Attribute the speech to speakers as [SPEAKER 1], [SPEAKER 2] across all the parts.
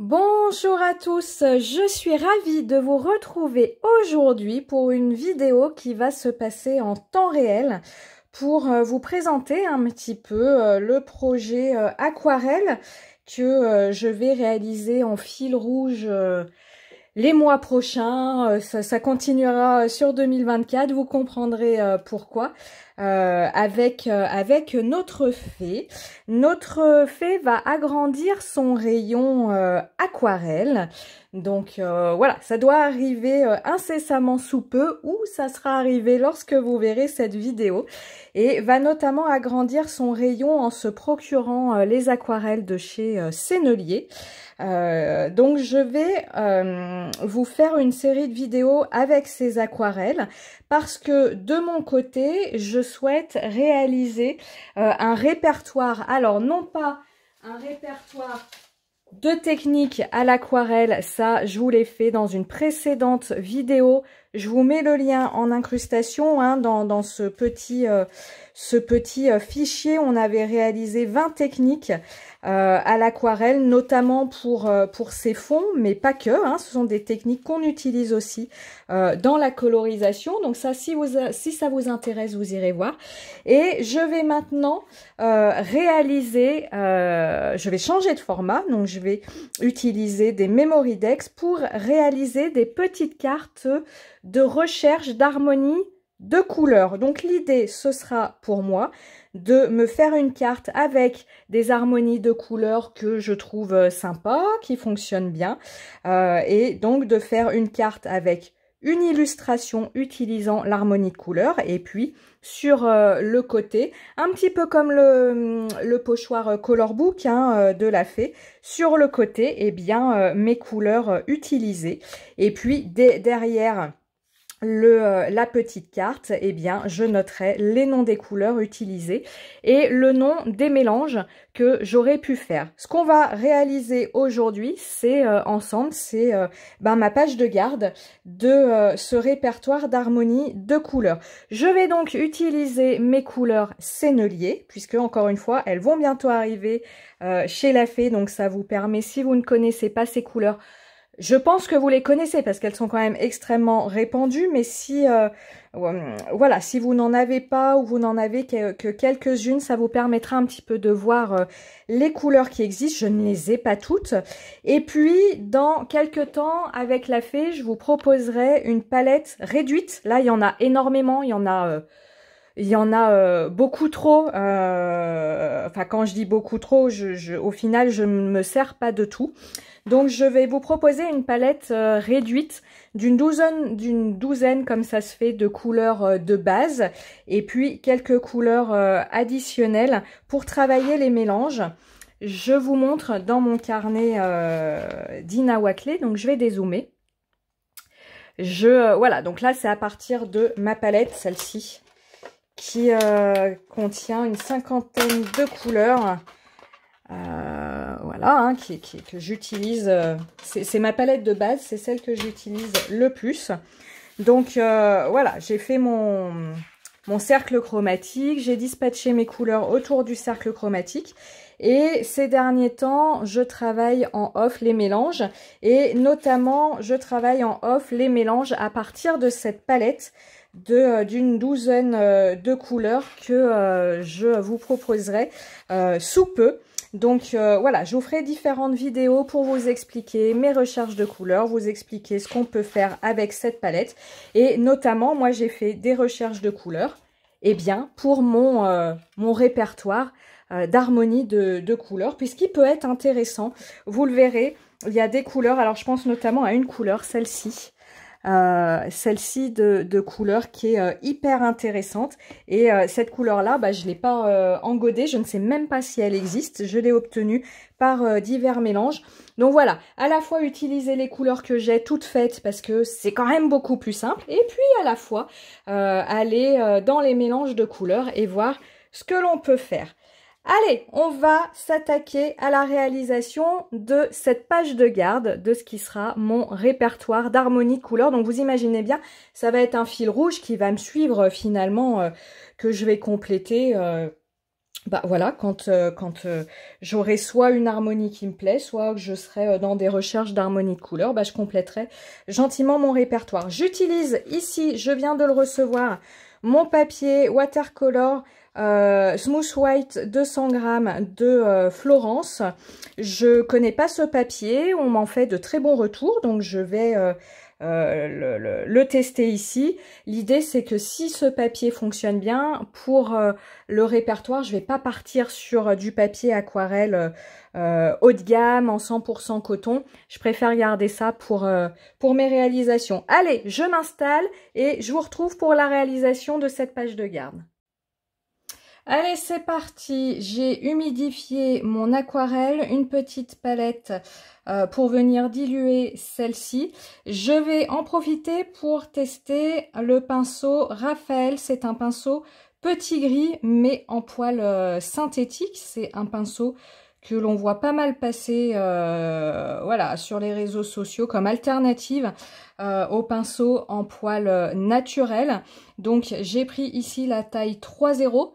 [SPEAKER 1] Bonjour à tous, je suis ravie de vous retrouver aujourd'hui pour une vidéo qui va se passer en temps réel pour euh, vous présenter un petit peu euh, le projet euh, aquarelle que je vais réaliser en fil rouge les mois prochains. Ça, continuera sur 2024, vous comprendrez pourquoi. Euh, avec, euh, avec notre fée. Notre fée va agrandir son rayon euh, aquarelle. Donc voilà, ça doit arriver incessamment sous peu ou ça sera arrivé lorsque vous verrez cette vidéo. Et va notamment agrandir son rayon en se procurant les aquarelles de chez Sennelier. donc je vais vous faire une série de vidéos avec ces aquarelles parce que de mon côté, je souhaite réaliser euh, un répertoire. Alors, non pas un répertoire de techniques à l'aquarelle, ça je vous l'ai fait dans une précédente vidéo. Je vous mets le lien en incrustation hein, dans, ce petit, euh, ce petit euh, fichier. On avait réalisé 20 techniques. Euh, à l'aquarelle, notamment pour, euh, pour ses fonds, mais pas que. Hein, ce sont des techniques qu'on utilise aussi euh, dans la colorisation. Donc ça, si, vous, si ça vous intéresse, vous irez voir. Et je vais maintenant réaliser, je vais changer de format. Donc je vais utiliser des memory decks pour réaliser des petites cartes de recherche d'harmonie de couleurs. Donc l'idée, ce sera pour moi de me faire une carte avec des harmonies de couleurs que je trouve euh, sympas, qui fonctionnent bien, euh, et donc de faire une carte avec une illustration utilisant l'harmonie de couleurs. et puis sur euh, le côté, un petit peu comme le, hum, pochoir color book hein, de la fée, sur le côté, eh bien, mes couleurs utilisées. Et puis, derrière le, euh, la petite carte, eh bien, je noterai les noms des couleurs utilisées et le nom des mélanges que j'aurais pu faire. Ce qu'on va réaliser aujourd'hui, c'est euh, ensemble, c'est euh, ben, ma page de garde de ce répertoire d'harmonie de couleurs. Je vais donc utiliser mes couleurs sennelier, puisque encore une fois, elles vont bientôt arriver chez la fée, donc ça vous permet, si vous ne connaissez pas ces couleurs, je pense que vous les connaissez parce qu'elles sont quand même extrêmement répandues, mais si euh, euh, voilà, si vous n'en avez pas ou vous n'en avez que, quelques-unes, ça vous permettra un petit peu de voir euh, les couleurs qui existent. Je ne les ai pas toutes. Et puis, dans quelques temps, avec la fée, je vous proposerai une palette réduite. Là, il y en a énormément. Il y en a... il y en a beaucoup trop. Enfin, quand je dis beaucoup trop, je, au final, je ne me sers pas de tout. Donc je vais vous proposer une palette euh, réduite d'une douzaine, d'une douzaine comme ça se fait de couleurs euh, de base et puis quelques couleurs euh, additionnelles pour travailler les mélanges. Je vous montre dans mon carnet d'Ina Watley, donc je vais dézoomer. Je, voilà, donc là c'est à partir de ma palette, celle-ci, qui contient une cinquantaine de couleurs. Euh, voilà, hein, qui, que j'utilise. Euh, c'est ma palette de base, c'est celle que j'utilise le plus. Donc euh, voilà, j'ai fait mon, mon cercle chromatique, j'ai dispatché mes couleurs autour du cercle chromatique. Et ces derniers temps, je travaille en off les mélanges. Et notamment, je travaille en off les mélanges à partir de cette palette d'une douzaine de couleurs que je vous proposerai sous peu. Donc euh, voilà, je vous ferai différentes vidéos pour vous expliquer mes recherches de couleurs, vous expliquer ce qu'on peut faire avec cette palette. Et notamment, moi j'ai fait des recherches de couleurs eh bien, pour mon, euh, mon répertoire euh, d'harmonie de, de, couleurs, puisqu'il peut être intéressant. Vous le verrez, il y a des couleurs, alors je pense notamment à une couleur, celle-ci, euh, celle-ci de, couleur qui est euh, hyper intéressante. Et euh, cette couleur-là, bah, je ne l'ai pas engodée, je ne sais même pas si elle existe. Je l'ai obtenue par divers mélanges. Donc voilà, à la fois utiliser les couleurs que j'ai toutes faites parce que c'est quand même beaucoup plus simple. Et puis à la fois aller dans les mélanges de couleurs et voir ce que l'on peut faire. Allez, on va s'attaquer à la réalisation de cette page de garde de ce qui sera mon répertoire d'harmonie couleur. Donc vous imaginez bien, ça va être un fil rouge qui va me suivre euh, finalement, euh, que je vais compléter euh, bah voilà, quand, quand j'aurai soit une harmonie qui me plaît, soit que je serai dans des recherches d'harmonie de couleur, bah, je compléterai gentiment mon répertoire. J'utilise ici, je viens de le recevoir, mon papier watercolor euh, Smooth White 200 grammes de euh, Florence. Je connais pas ce papier, on m'en fait de très bons retours, donc je vais euh, le, le, tester ici. L'idée c'est que si ce papier fonctionne bien, pour le répertoire, je vais pas partir sur du papier aquarelle haut de gamme en 100% coton. Je préfère garder ça pour, pour mes réalisations. Allez, je m'installe et je vous retrouve pour la réalisation de cette page de garde. Allez, c'est parti. J'ai humidifié mon aquarelle, une petite palette euh, pour venir diluer celle-ci. Je vais en profiter pour tester le pinceau Raphaël. C'est un pinceau petit gris, mais en poil synthétiques. Euh, synthétique. C'est un pinceau que l'on voit pas mal passer euh, voilà, sur les réseaux sociaux comme alternative au pinceau en poils naturel. Donc j'ai pris ici la taille 3-0.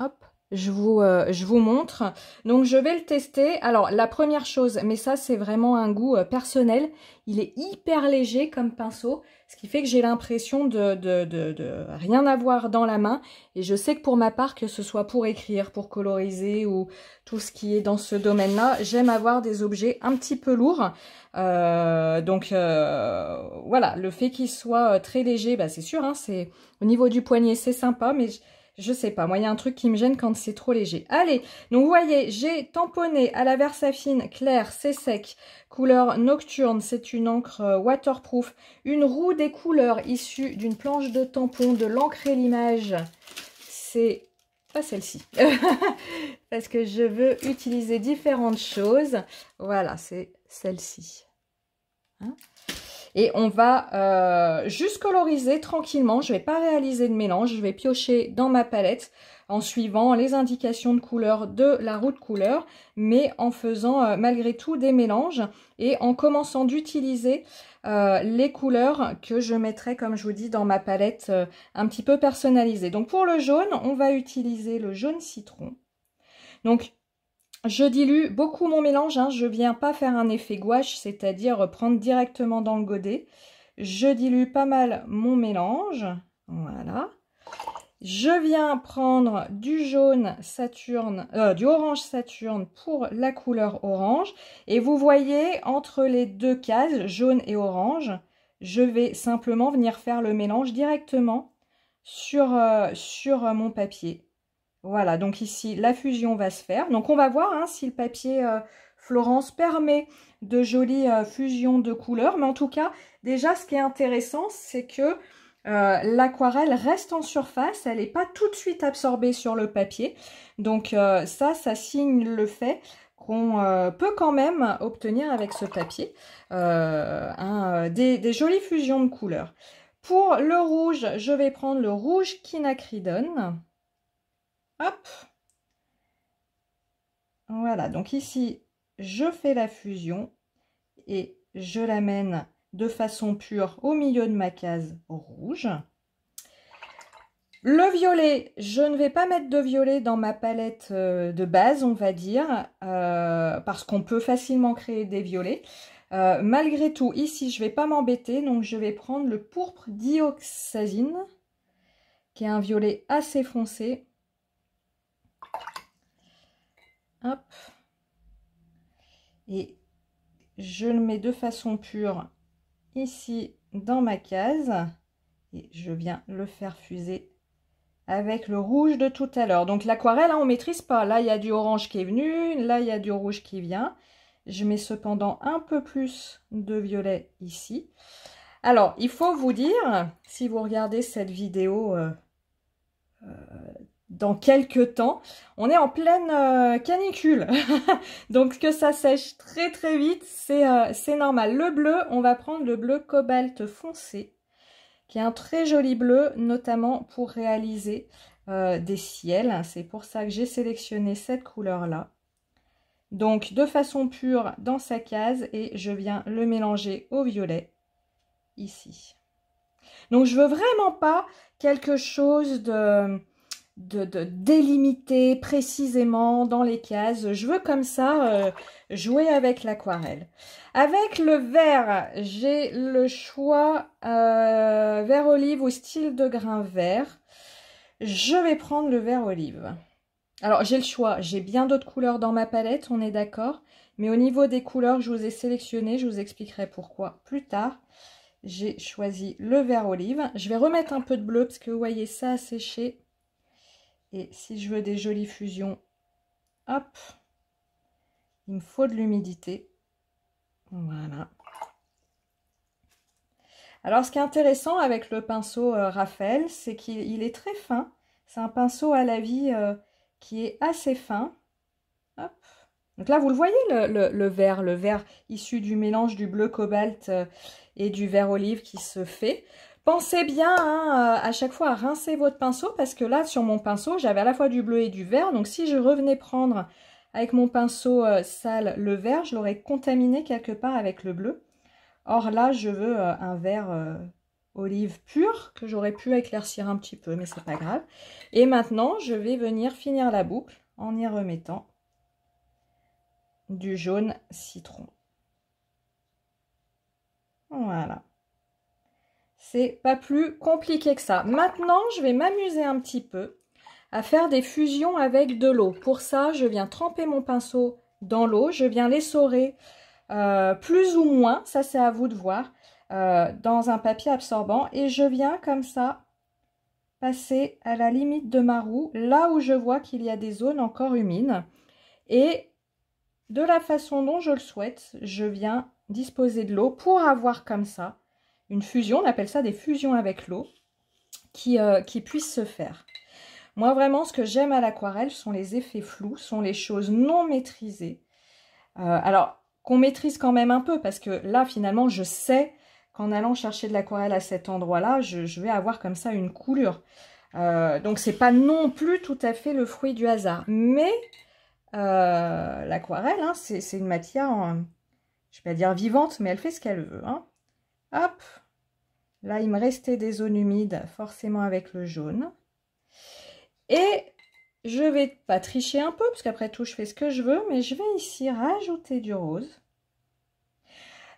[SPEAKER 1] Hop, je vous, euh, je vous, montre. Donc je vais le tester. Alors la première chose, mais ça c'est vraiment un goût euh, personnel, il est hyper léger comme pinceau, ce qui fait que j'ai l'impression de, rien avoir dans la main. Et je sais que pour ma part, que ce soit pour écrire, pour coloriser ou tout ce qui est dans ce domaine-là, j'aime avoir des objets un petit peu lourds. Euh, donc voilà, le fait qu'il soit très léger, bah, c'est sûr, hein, c'est au niveau du poignet c'est sympa, mais... Je, je sais pas, moi il y a un truc qui me gêne quand c'est trop léger. Allez, donc vous voyez, j'ai tamponné à la Versafine claire, c'est sec, couleur nocturne, c'est une encre euh, waterproof, une roue des couleurs issue d'une planche de tampon de l'encre et l'image. C'est pas celle-ci, parce que je veux utiliser différentes choses. Voilà, c'est celle-ci. Hein et on va euh, juste coloriser tranquillement. Je ne vais pas réaliser de mélange. Je vais piocher dans ma palette en suivant les indications de couleur de la route couleur, mais en faisant euh, malgré tout des mélanges et en commençant d'utiliser euh, les couleurs que je mettrai, comme je vous dis, dans ma palette euh, un petit peu personnalisée. Donc pour le jaune, on va utiliser le jaune citron. Donc je dilue beaucoup mon mélange, hein. je ne viens pas faire un effet gouache, c'est-à-dire prendre directement dans le godet. Je dilue pas mal mon mélange, voilà. Je viens prendre du jaune Saturne, euh, du orange Saturne pour la couleur orange. Et vous voyez, entre les deux cases, jaune et orange, je vais simplement venir faire le mélange directement sur euh, mon papier. Voilà, donc ici, la fusion va se faire. Donc, on va voir hein, si le papier euh, Florence permet de jolies euh, fusions de couleurs. Mais en tout cas, déjà, ce qui est intéressant, c'est que euh, l'aquarelle reste en surface. Elle n'est pas tout de suite absorbée sur le papier. Donc, ça, ça signe le fait qu'on peut quand même obtenir avec ce papier des, des jolies fusions de couleurs. Pour le rouge, je vais prendre le rouge Kinacridone. Voilà, donc ici, je fais la fusion et je l'amène de façon pure au milieu de ma case rouge. Le violet, je ne vais pas mettre de violet dans ma palette euh, de base, on va dire, euh, parce qu'on peut facilement créer des violets. Euh, malgré tout, ici, je ne vais pas m'embêter, donc je vais prendre le pourpre dioxazine, qui est un violet assez foncé, Hop. Et je le mets de façon pure ici dans ma case. Et je viens le faire fuser avec le rouge de tout à l'heure. Donc l'aquarelle, hein, on maîtrise pas. Là, il y a du orange qui est venu. Là, il y a du rouge qui vient. Je mets cependant un peu plus de violet ici. Alors, il faut vous dire, si vous regardez cette vidéo euh, euh, dans quelques temps. On est en pleine euh, canicule, donc que ça sèche très très vite, euh, c'est normal. Le bleu, on va prendre le bleu cobalt foncé, qui est un très joli bleu, notamment pour réaliser euh, des ciels. C'est pour ça que j'ai sélectionné cette couleur-là. Donc de façon pure dans sa case et je viens le mélanger au violet ici. Donc je veux vraiment pas quelque chose de de, délimiter précisément dans les cases. Je veux comme ça euh, jouer avec l'aquarelle. Avec le vert, j'ai le choix euh, vert olive ou style de grain vert. Je vais prendre le vert olive. Alors j'ai le choix, j'ai bien d'autres couleurs dans ma palette, on est d'accord. Mais au niveau des couleurs, je vous ai sélectionné, je vous expliquerai pourquoi plus tard. J'ai choisi le vert olive. Je vais remettre un peu de bleu parce que vous voyez ça a séché et si je veux des jolies fusions, hop, il me faut de l'humidité. Voilà. Alors, ce qui est intéressant avec le pinceau euh, Raphaël, c'est qu'il est très fin. C'est un pinceau à la vie euh, qui est assez fin. Donc là, vous le voyez, le, vert, le vert issu du mélange du bleu cobalt euh, et du vert olive qui se fait. Pensez bien hein, euh, à chaque fois à rincer votre pinceau parce que là, sur mon pinceau, j'avais à la fois du bleu et du vert. Donc si je revenais prendre avec mon pinceau euh, sale le vert, je l'aurais contaminé quelque part avec le bleu. Or là, je veux euh, un vert olive pur que j'aurais pu éclaircir un petit peu, mais c'est pas grave. Et maintenant, je vais venir finir la boucle en y remettant du jaune citron. Voilà. C'est pas plus compliqué que ça. Maintenant, je vais m'amuser un petit peu à faire des fusions avec de l'eau. Pour ça, je viens tremper mon pinceau dans l'eau, je viens l'essorer euh, plus ou moins, ça c'est à vous de voir, euh, dans un papier absorbant et je viens comme ça passer à la limite de ma roue, là où je vois qu'il y a des zones encore humides et de la façon dont je le souhaite, je viens disposer de l'eau pour avoir comme ça une fusion, on appelle ça des fusions avec l'eau, qui, euh, qui puissent se faire. Moi, vraiment, ce que j'aime à l'aquarelle sont les effets flous, sont les choses non maîtrisées. Euh, alors, qu'on maîtrise quand même un peu, parce que là, finalement, je sais qu'en allant chercher de l'aquarelle à cet endroit-là, je, vais avoir comme ça une coulure. Euh, donc, c'est pas non plus tout à fait le fruit du hasard. Mais l'aquarelle, hein, c'est une matière, je je vais pas dire vivante, mais elle fait ce qu'elle veut. Hein. Hop Là, il me restait des zones humides, forcément avec le jaune. Et je vais pas tricher un peu, parce qu'après tout, je fais ce que je veux, mais je vais ici rajouter du rose.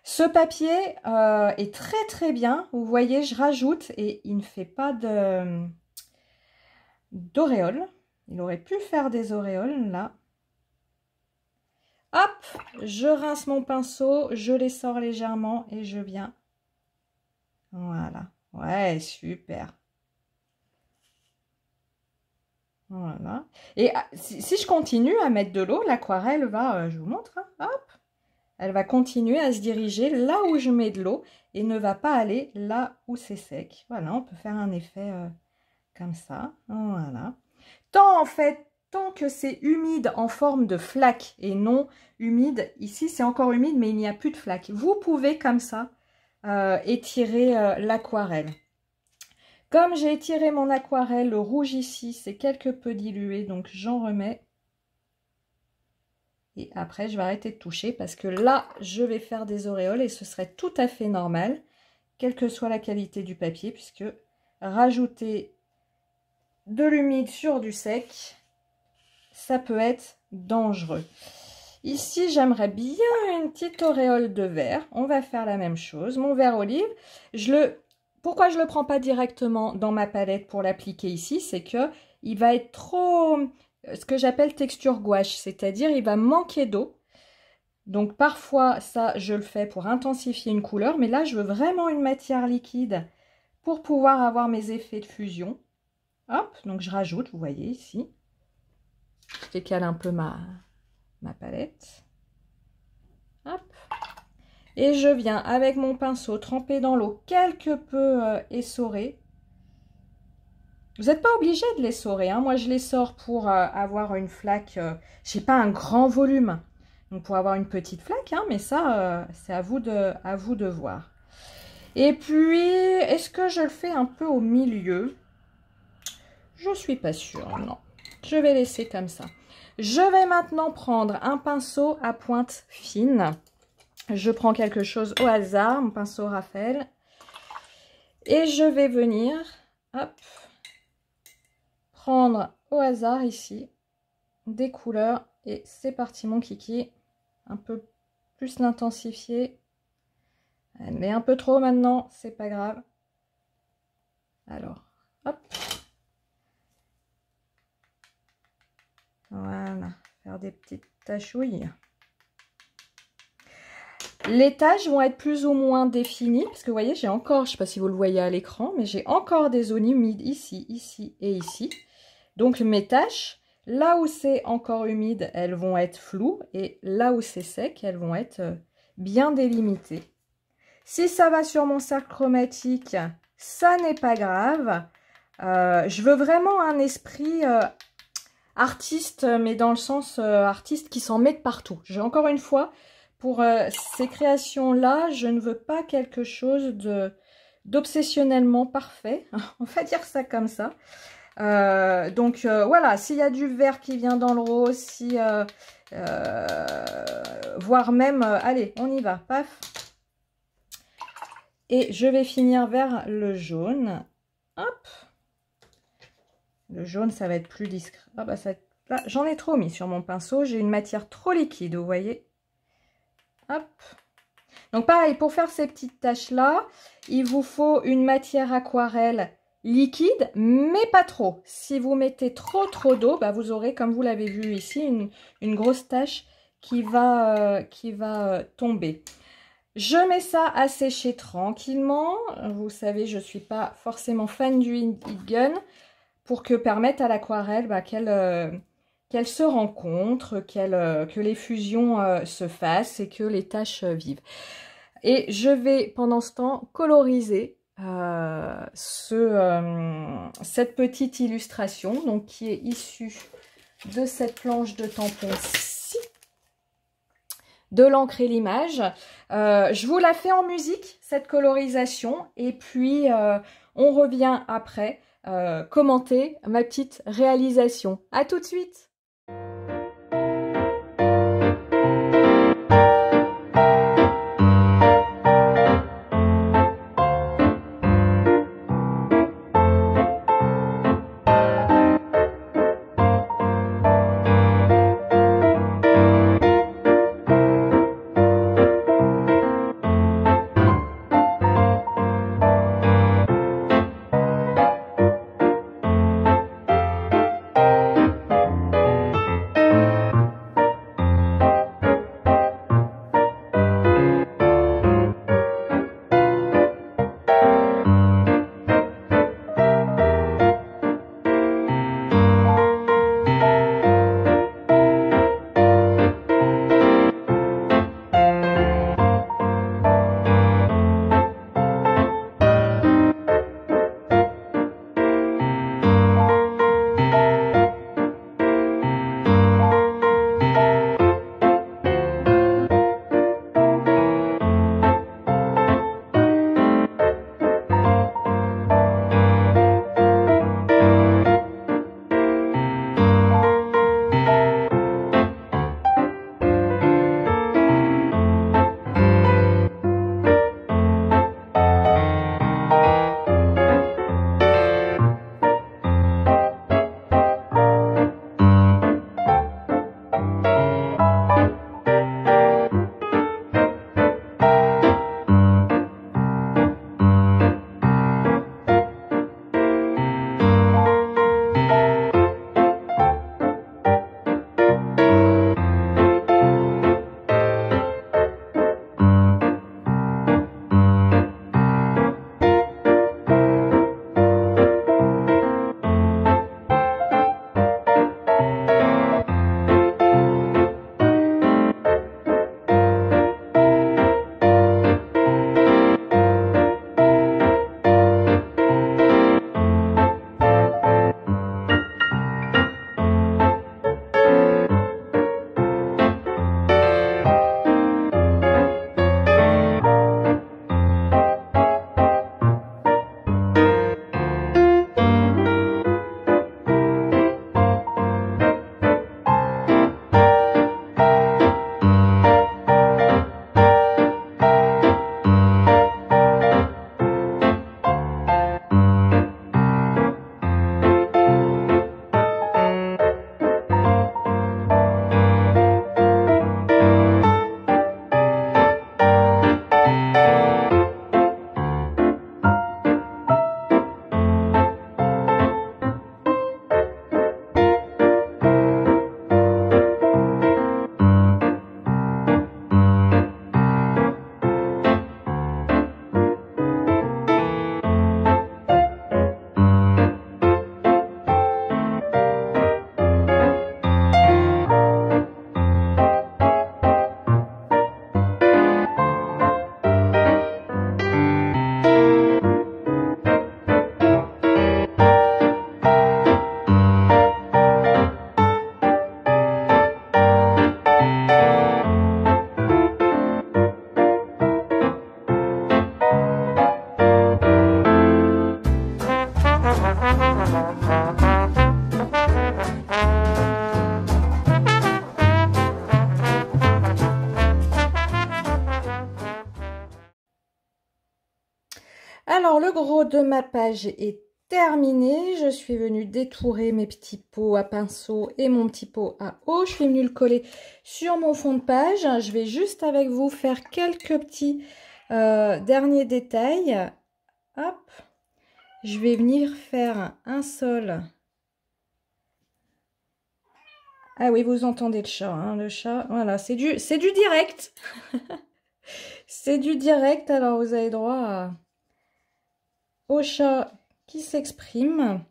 [SPEAKER 1] Ce papier euh, est très très bien. Vous voyez, je rajoute et il ne fait pas de d'auréole. Il aurait pu faire des auréoles, là. Hop, je rince mon pinceau, je les sors légèrement et je viens voilà. Ouais, super. Voilà. Et ah, si, je continue à mettre de l'eau, l'aquarelle va, euh, je vous montre, hein, hop, elle va continuer à se diriger là où je mets de l'eau et ne va pas aller là où c'est sec. Voilà, on peut faire un effet euh, comme ça. Voilà. Tant en fait, tant que c'est humide en forme de flaque et non humide, ici c'est encore humide mais il n'y a plus de flaque. Vous pouvez comme ça euh, étirer euh, l'aquarelle. Comme j'ai étiré mon aquarelle, le rouge ici c'est quelque peu dilué, donc j'en remets. Et après, je vais arrêter de toucher parce que là, je vais faire des auréoles et ce serait tout à fait normal, quelle que soit la qualité du papier, puisque rajouter de l'humide sur du sec, ça peut être dangereux. Ici, j'aimerais bien une petite auréole de verre. On va faire la même chose. Mon verre olive, je le... pourquoi je ne le prends pas directement dans ma palette pour l'appliquer ici C'est que il va être trop, ce que j'appelle texture gouache, c'est-à-dire il va manquer d'eau. Donc parfois, ça, je le fais pour intensifier une couleur, mais là, je veux vraiment une matière liquide pour pouvoir avoir mes effets de fusion. Hop, donc je rajoute, vous voyez ici. Je décale un peu ma, ma palette. Et je viens avec mon pinceau trempé dans l'eau, quelque peu euh, essoré. Vous n'êtes pas obligé de l'essorer. Hein. Moi, je sors pour euh, avoir une flaque. Euh, j'ai pas un grand volume. Donc, pour avoir une petite flaque. Hein, mais ça, euh, c'est à, vous de, à vous de voir. Et puis, est-ce que je le fais un peu au milieu Je suis pas sûre, non. Je vais laisser comme ça. Je vais maintenant prendre un pinceau à pointe fine. Je prends quelque chose au hasard, mon pinceau Raphaël. Et je vais venir, hop, prendre au hasard ici des couleurs. Et c'est parti mon kiki, un peu plus l'intensifier. Mais un peu trop maintenant, c'est pas grave. Alors, hop. Voilà, faire des petites tachouilles. Les taches vont être plus ou moins définies, parce que vous voyez, j'ai encore, je ne sais pas si vous le voyez à l'écran, mais j'ai encore des zones humides ici, ici et ici. Donc mes taches, là où c'est encore humide, elles vont être floues, et là où c'est sec, elles vont être euh, bien délimitées. Si ça va sur mon cercle chromatique, ça n'est pas grave. Euh, je veux vraiment un esprit euh, Artiste, euh, mais dans le sens euh, artiste qui s'en mettent partout. J'ai encore une fois, pour euh, ces créations-là, je ne veux pas quelque chose d'obsessionnellement parfait, on va dire ça comme ça. donc voilà, s'il y a du vert qui vient dans le rose, si, voire même, allez, on y va, paf. Et je vais finir vers le jaune. Hop, le jaune, ça va être plus discret. Ah bah, ça... J'en ai trop mis sur mon pinceau. J'ai une matière trop liquide, vous voyez. Donc pareil, pour faire ces petites tâches là il vous faut une matière aquarelle liquide, mais pas trop. Si vous mettez trop trop d'eau, bah, vous aurez, comme vous l'avez vu ici, une, grosse tache qui va, euh, qui va euh, tomber. Je mets ça à sécher tranquillement. Vous savez, je ne suis pas forcément fan du gun pour que permette à l'aquarelle bah, euh, qu'elle se rencontre, euh, que les fusions euh, se fassent et que les tâches vivent. Et je vais pendant ce temps coloriser ce, cette petite illustration donc, qui est issue de cette planche de tampon-ci, de l'encre et l'image. je vous la fais en musique, cette colorisation, et puis on revient après euh, commenter ma petite réalisation. À tout de suite de ma page est terminée Je suis venue détourer mes petits pots à pinceau et mon petit pot à eau. Je suis venue le coller sur mon fond de page. Je vais juste avec vous faire quelques petits euh, derniers détails. Hop, je vais venir faire un sol. Ah oui, vous entendez le chat, hein. le chat. Voilà, c'est du, c'est du direct. c'est du direct, alors vous avez droit à chat qui s'exprime.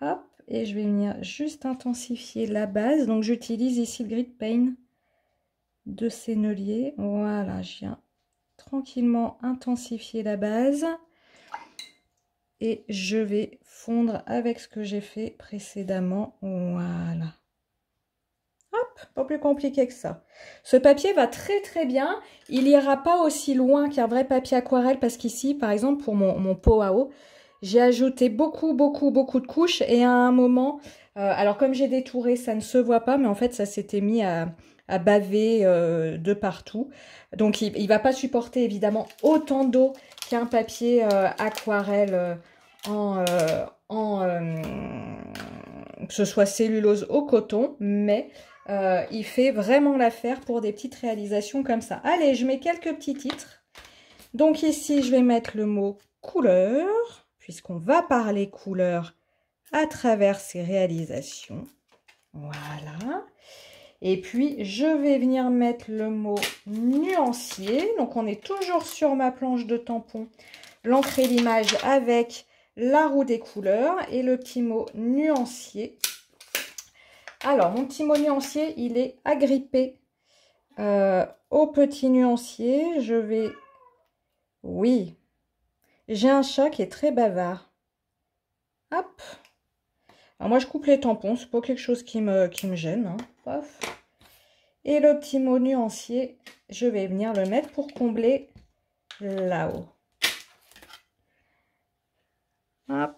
[SPEAKER 1] Hop, et je vais venir juste intensifier la base. Donc j'utilise ici le grid paint de Sennelier. Voilà, je viens tranquillement intensifier la base. Et je vais fondre avec ce que j'ai fait précédemment. Voilà. Hop, pas plus compliqué que ça. Ce papier va très très bien. Il n'ira pas aussi loin qu'un vrai papier aquarelle parce qu'ici, par exemple, pour mon, pot à eau, j'ai ajouté beaucoup, beaucoup, beaucoup de couches et à un moment, euh, alors comme j'ai détouré, ça ne se voit pas, mais en fait, ça s'était mis à, baver euh, de partout. Donc, il ne va pas supporter évidemment autant d'eau qu'un papier euh, aquarelle en que ce soit cellulose ou coton, mais euh, il fait vraiment l'affaire pour des petites réalisations comme ça. Allez, je mets quelques petits titres. Donc ici, je vais mettre le mot couleur, puisqu'on va parler couleur à travers ces réalisations. Voilà. Et puis, je vais venir mettre le mot nuancier. Donc, on est toujours sur ma planche de tampon. L'encre et l'image avec la roue des couleurs et le petit mot nuancier alors, mon petit mot nuancier, il est agrippé euh, au petit nuancier. Je vais... Oui. J'ai un chat qui est très bavard. Hop. Alors moi, je coupe les tampons. C'est pas quelque chose qui me, qui me gêne. Hein. Paf. Et le petit mot nuancier, je vais venir le mettre pour combler là-haut. Hop.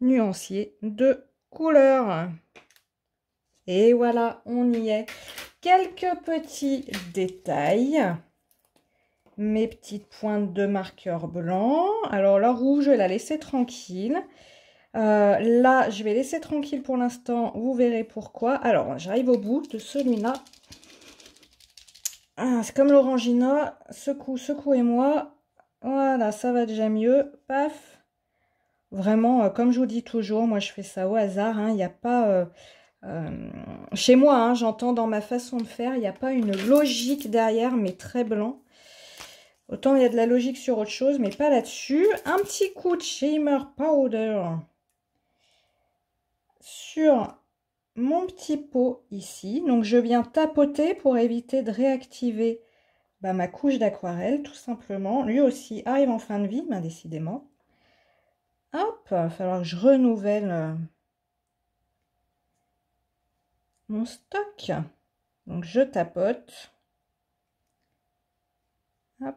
[SPEAKER 1] Nuancier de couleurs. Et voilà, on y est. Quelques petits détails. Mes petites pointes de marqueur blanc. Alors, la rouge, je vais la laisser tranquille. Euh, là, je vais laisser tranquille pour l'instant. Vous verrez pourquoi. Alors, j'arrive au bout de celui-là. Ah, c'est comme l'orangina. Secoue, secoue et moi. Voilà, ça va déjà mieux. Paf Vraiment, euh, comme je vous dis toujours, moi je fais ça au hasard. Hein, il n'y a pas... Euh, euh, chez moi, hein, j'entends dans ma façon de faire, il n'y a pas une logique derrière, mais très blanc. Autant il y a de la logique sur autre chose, mais pas là-dessus. Un petit coup de Shimmer Powder sur mon petit pot ici. Donc je viens tapoter pour éviter de réactiver bah, ma couche d'aquarelle, tout simplement. Lui aussi arrive en fin de vie, bah, décidément. Hop, il va falloir que je renouvelle euh, mon stock. Donc je tapote. Hop.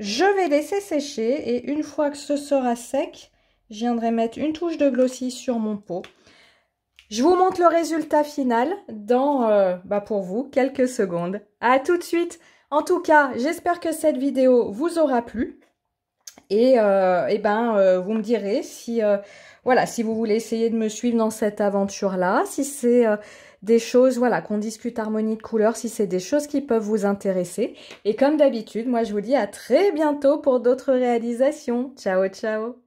[SPEAKER 1] Je vais laisser sécher et une fois que ce sera sec, je viendrai mettre une touche de glossy sur mon pot. Je vous montre le résultat final dans, euh, bah, pour vous, quelques secondes. À tout de suite En tout cas, j'espère que cette vidéo vous aura plu. Euh, et, ben, euh, vous me direz si, euh, voilà, si vous voulez essayer de me suivre dans cette aventure-là, si c'est des choses, voilà, qu'on discute harmonie de couleurs, si c'est des choses qui peuvent vous intéresser. Et comme d'habitude, moi je vous dis à très bientôt pour d'autres réalisations. Ciao, ciao